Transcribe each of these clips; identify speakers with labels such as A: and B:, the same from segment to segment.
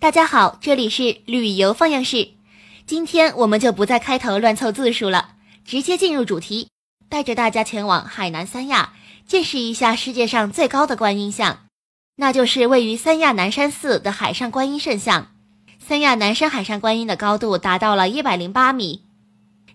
A: 大家好，这里是旅游放样室，今天我们就不再开头乱凑字数了，直接进入主题，带着大家前往海南三亚，见识一下世界上最高的观音像，那就是位于三亚南山寺的海上观音圣像。三亚南山海上观音的高度达到了一百零八米，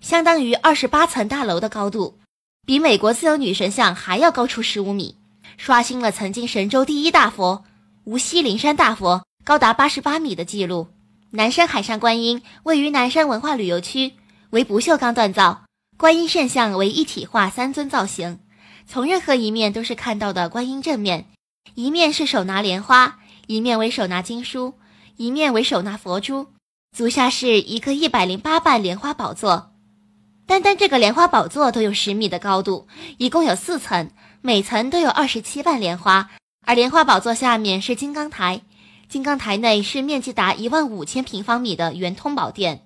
A: 相当于二十八层大楼的高度，比美国自由女神像还要高出十五米，刷新了曾经神州第一大佛——无锡灵山大佛。高达八十八米的记录，南山海上观音位于南山文化旅游区，为不锈钢锻造。观音圣像为一体化三尊造型，从任何一面都是看到的观音正面，一面是手拿莲花，一面为手拿经书，一面为手拿佛珠，足下是一个一百零八瓣莲花宝座。单单这个莲花宝座都有十米的高度，一共有四层，每层都有二十七瓣莲花。而莲花宝座下面是金刚台。金刚台内是面积达一万五千平方米的圆通宝殿，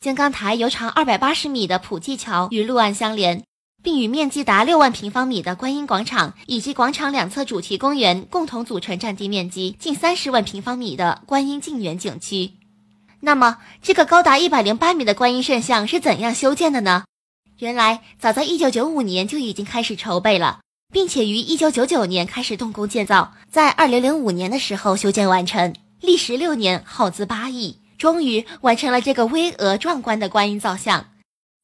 A: 金刚台由长二百八十米的普济桥与路岸相连，并与面积达六万平方米的观音广场以及广场两侧主题公园共同组成，占地面积近三十万平方米的观音净园景区。那么，这个高达一百零八米的观音圣像是怎样修建的呢？原来，早在一九九五年就已经开始筹备了。并且于一九九九年开始动工建造，在二零零五年的时候修建完成，历时六年，耗资八亿，终于完成了这个巍峨壮观的观音造像。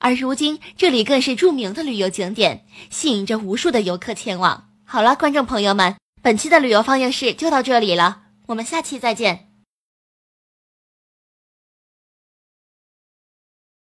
A: 而如今，这里更是著名的旅游景点，吸引着无数的游客前往。好了，观众朋友们，本期的旅游放映室就到这里了，我们下期再见。